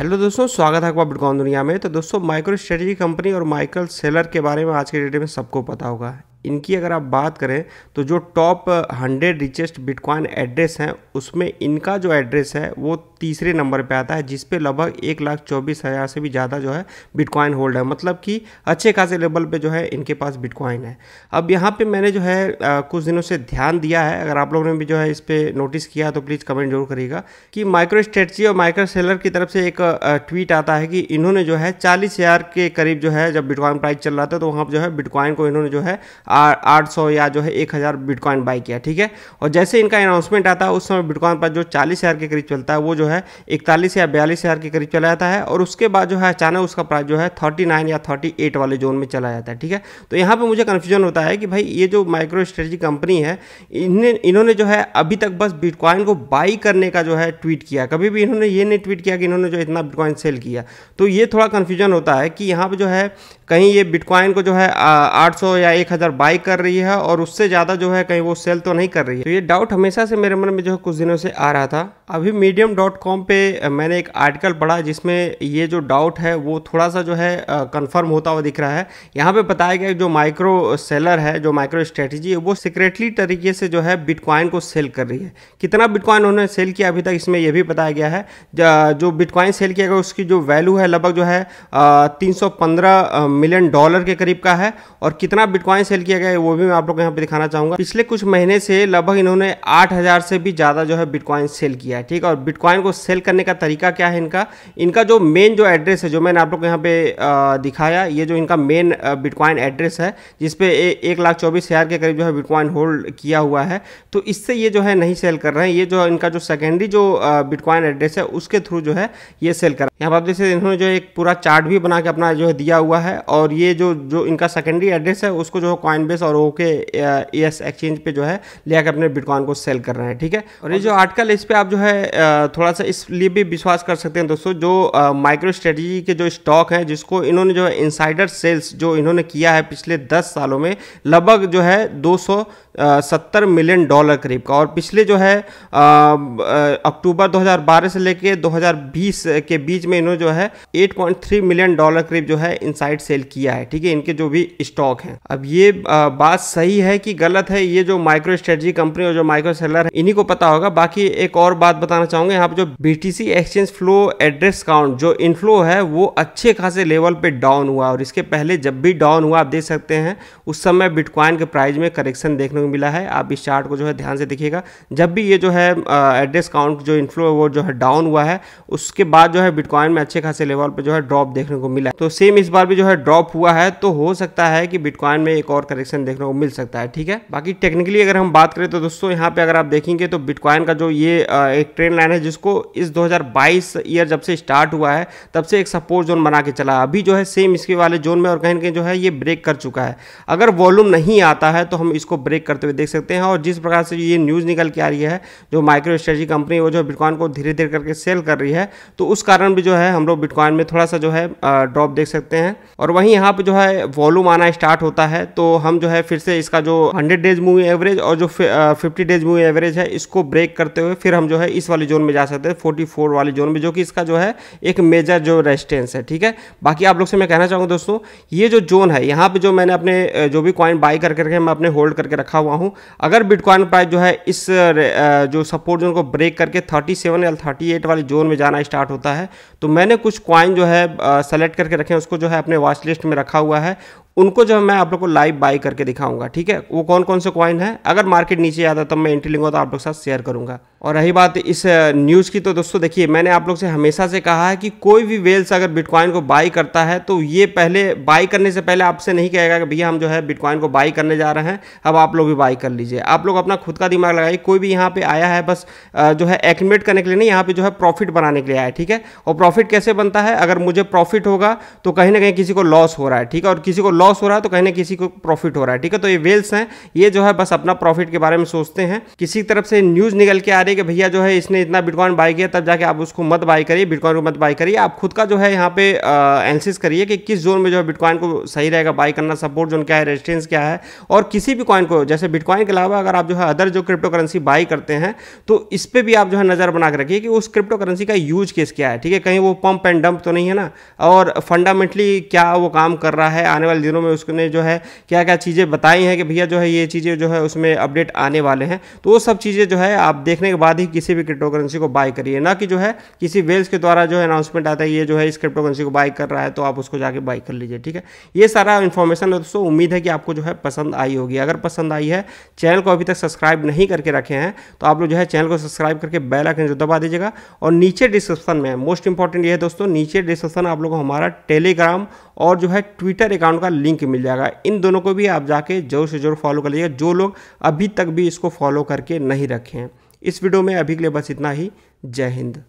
hello दोस्तों स्वागत है आपका बिटकॉन दुनिया में तो दोस्तों माइक्रो स्ट्रेटजी कंपनी और माइकल सेलर के बारे में आज के डेट में सबको पता होगा इनकी अगर आप बात करें तो जो top hundred richest bitcoin address हैं उसमें इनका जो एड्रेस है वो तीसरे नंबर पे आता है जिस पे लगभग एक लाख चौबीस हज़ार से भी ज़्यादा जो है बिटकॉइन होल्ड है मतलब कि अच्छे खासे लेवल पे जो है इनके पास बिटकॉइन है अब यहाँ पे मैंने जो है आ, कुछ दिनों से ध्यान दिया है अगर आप लोगों ने भी जो है इस पर नोटिस किया तो प्लीज़ कमेंट जरूर करिएगा कि माइक्रो स्ट्रेटजी और माइक्रो सेलर की तरफ से एक ट्वीट आता है कि इन्होंने जो है चालीस के करीब जो है जब बिटकॉइन प्राइस चल रहा था तो वहाँ पर जो है बिटकॉइन को इन्होंने जो है आठ या जो है एक बिटकॉइन बाई किया ठीक है और जैसे इनका अनाउंसमेंट आता है उस समय बिटकॉइन पर जो चालीस के करीब चलता है वो जो है इकतालीस या बयालीस हज़ार के करीब चला जाता है और उसके बाद जो है अचानक उसका प्राइस जो है थर्टी नाइन या थर्टी एट वाले जोन में चला जाता है ठीक है तो यहाँ पर मुझे कन्फ्यूजन होता है कि भाई ये जो माइक्रो स्ट्रेटजी कंपनी है इन्हें इन्होंने जो है अभी तक बस बिटकॉइन को बाई करने का जो है ट्वीट किया कभी भी इन्होंने ये नहीं ट्वीट किया कि इन्होंने जो इतना बिटकॉइन सेल किया तो ये थोड़ा कन्फ्यूजन होता है कि यहाँ पर जो है कहीं ये बिटकॉइन को जो है 800 या 1000 हज़ार बाई कर रही है और उससे ज़्यादा जो है कहीं वो सेल तो नहीं कर रही है तो ये डाउट हमेशा से मेरे मन में जो है कुछ दिनों से आ रहा था अभी मीडियम डॉट कॉम पर मैंने एक आर्टिकल पढ़ा जिसमें ये जो डाउट है वो थोड़ा सा जो है कंफर्म होता हुआ दिख रहा है यहाँ पे बताया गया जो माइक्रो सेलर है जो माइक्रो स्ट्रेटजी है वो सिक्रेटली तरीके से जो है बिटकॉइन को सेल कर रही है कितना बिटकॉइन उन्होंने सेल किया अभी तक इसमें यह भी बताया गया है जो बिटकॉइन सेल किया गया उसकी जो वैल्यू है लगभग जो है तीन मिलियन डॉलर के करीब का है और कितना बिटकॉइन सेल किया गया है वो भी मैं आप लोग को यहाँ पे दिखाना चाहूँगा पिछले कुछ महीने से लगभग इन्होंने आठ से भी ज़्यादा जो है बिटकॉइन सेल किया है ठीक है और बिटकॉइन को को सेल करने का तरीका क्या है इनका इनका जो मेन जो एड्रेस है जो मैंने आप लोग को यहाँ पे दिखाया ये जो इनका मेन बिटकॉइन एड्रेस है जिसपे एक लाख चौबीस हज़ार के करीब जो है बिटकॉइन होल्ड किया हुआ है तो इससे ये जो है नहीं सेल कर रहे हैं ये जो इनका जो सेकेंडरी जो बिटकॉइन एड्रेस है उसके थ्रू जो है ये सेल कर यहाँ पर आप जैसे इन्होंने जो एक पूरा चार्ट भी बना के अपना जो है दिया हुआ है और ये जो जो इनका सेकेंडरी एड्रेस है उसको जो है कॉइन बेस और ओके एस एक्सचेंज पे जो है ले अपने बिटकॉइन को सेल कर रहे हैं ठीक है और ये जो आर्टिकल इस पर आप जो है थोड़ा से इसलिए भी विश्वास कर सकते हैं दोस्तों जो माइक्रो स्ट्रेटजी के जो स्टॉक हैं जिसको इन्होंने जो है इंसाइडर सेल्स जो इन्होंने किया है पिछले 10 सालों में लगभग जो है 200 सत्तर मिलियन डॉलर करीब का और पिछले जो है अक्टूबर 2012 से लेके 2020 के बीच में इन्होंने जो है 8.3 मिलियन डॉलर करीब जो है इनसाइड सेल किया है ठीक है इनके जो भी स्टॉक हैं अब ये बात सही है कि गलत है ये जो माइक्रो स्ट्रेटजी कंपनी और जो माइक्रो सेलर है इन्हीं को पता होगा बाकी एक और बात बताना चाहूंगा यहाँ पर जो B exchange flow address count जो इनफ्लो है वो अच्छे खासे लेवल पे डाउन हुआ और इसके पहले जब भी डाउन हुआ आप देख सकते हैं उस समय बिटकॉइन के प्राइस में करेक्शन देखने देखने को मिला है आप इस चार्ट को जो है ध्यान से देखिएगा जब भी ये जो है एड्रेस काउंट जो इन्फ्लो वो जो है डाउन हुआ है उसके बाद जो है बिटकॉइन में अच्छे खासे लेवल पर जो है ड्रॉप देखने को मिला तो सेम इस बार भी जो है ड्रॉप हुआ है तो हो सकता है कि बिटकॉइन में एक और करेक्शन देखने को मिल सकता है ठीक है बाकी टेक्निकली अगर हम बात करें तो दोस्तों यहाँ पे अगर आप देखेंगे तो बिटकॉइन का जो ये एक ट्रेंड लाइन है जिसको इस 2022 ईयर जब से स्टार्ट हुआ है तब से एक सपोर्ट जोन बना के चला अभी जो है सेम इसके वाले जोन में और कहीं कहीं जो है ये ब्रेक कर चुका है अगर वॉल्यूम नहीं आता है तो हम इसको ब्रेक करते हुए देख सकते हैं और जिस प्रकार से ये न्यूज़ निकल के आ रही है जो माइक्रो स्ट्रेटी कंपनी वो जो बिटकॉइन को धीरे धीरे करके सेल कर रही है तो उस कारण भी जो है हम लोग बिटकॉइन में थोड़ा सा जो है ड्रॉप देख सकते हैं और वहीं यहाँ पर जो है वॉलूम आना स्टार्ट होता है तो हम जो है फिर से इसका जो हंड्रेड डेज मूविंग एवरेज और जो फिफ्टी डेज मूविंग एवरेज है इसको ब्रेक करते हुए फिर हम जो है इस वाले जोन में जा सकते हैं फोर्टी वाले जोन में जो कि इसका जो है एक मेजर जो रेजिस्टेंस है ठीक है बाकी आप लोग से मैं कहना चाहूँगा दोस्तों ये जो जोन है यहाँ पर जो मैंने अपने जो भी कॉइन बाई करके रखे मैं अपने होल्ड करके रखा हुआ हूँ अगर बिटकॉइन प्राइस जो है इस जो सपोर्ट जोन को ब्रेक करके 37 या 38 वाले जोन में जाना स्टार्ट होता है तो मैंने कुछ क्वाइन जो है सेलेक्ट करके रखे हैं उसको जो है अपने वॉच लिस्ट में रखा हुआ है उनको जो मैं आप लोग को लाइव बाई करके दिखाऊंगा ठीक है वो कौन कौन से कॉइन है अगर मार्केट नीचे आता तब मैं एंट्री लूंगा तो आप लोग साथ शेयर करूंगा और रही बात इस न्यूज़ की तो दोस्तों देखिए मैंने आप लोग से हमेशा से कहा है कि कोई भी वेल्स अगर बिटकॉइन को बाई करता है तो ये पहले बाई करने से पहले आपसे नहीं कहेगा कि भैया हम जो है बिटकॉइन को बाई करने जा रहे हैं अब आप लोग भी बाई कर लीजिए आप लोग अपना खुद का दिमाग लगाइए कोई भी यहाँ पे आया है बस जो है एक्मेट करने के लिए नहीं यहाँ पे जो है प्रॉफिट बनाने के लिए आया है ठीक है और प्रॉफिट कैसे बनता है अगर मुझे प्रॉफिट होगा तो कहीं ना कहीं किसी को लॉस हो रहा है ठीक है और किसी को लॉस हो रहा है तो कहीं ना किसी को प्रॉफिट हो रहा है ठीक है तो ये वेल्स हैं ये जो है बस अपना प्रॉफिट के बारे में सोचते हैं किसी तरफ से न्यूज़ निकल के आ रही है कि भैया जो है इसने इतना बिटकॉइन बाई किया तब जाके आप उसको मत बाई करिए बिटकॉइन को मत बाई करिए आप खुद का जो है यहाँ पे एनसिस करिए कि किस जोन में जो है बिटकॉइन को सही रहेगा बाई करना सपोर्ट जोन क्या है रेजिस्टेंस क्या है और किसी भी कॉइन को जैसे बिटकॉइन के अलावा अगर आप जो है अदर जो क्रिप्टो करेंसी बाई करते हैं तो इस पर भी आप जो है नज़र बना के रखिए कि उस क्रिप्टो करेंसी का यूज केस क्या है ठीक है कहीं वो पंप एंड डंप तो नहीं है ना और फंडामेंटली क्या वो काम कर रहा है आने वाले दिनों में उसने जो है क्या क्या चीज़ें बताई हैं कि भैया जो है ये चीज़ें जो है उसमें अपडेट आने वाले हैं तो वो सब चीज़ें जो है आप देखने के बाद ही किसी भी क्रिप्टो करेंसी को बाय करिए ना कि जो है किसी वेल्स के द्वारा जो है अनाउंसमेंट आता है ये जो है इस क्रिप्टो करेंसी को बाय कर रहा है तो आप उसको जाके बाय कर लीजिए ठीक है ये सारा इन्फॉर्मेशन दोस्तों उम्मीद है कि आपको जो है पसंद आई होगी अगर पसंद आई है चैनल को अभी तक सब्सक्राइब नहीं करके रखे हैं तो आप लोग जो है चैनल को सब्सक्राइब करके बेल आइकन जो दबा दीजिएगा और नीचे डिस्क्रिप्शन में मोस्ट इंपॉर्टेंट ये है दोस्तों नीचे डिस्क्रिप्शन आप लोग हमारा टेलीग्राम और जो है ट्विटर अकाउंट का लिंक मिल जाएगा इन दोनों को भी आप जाके जरूर से जरूर फॉलो कर लीजिएगा जो लोग अभी तक भी इसको फॉलो करके नहीं रखे हैं इस वीडियो में अभी के लिए बस इतना ही जय हिंद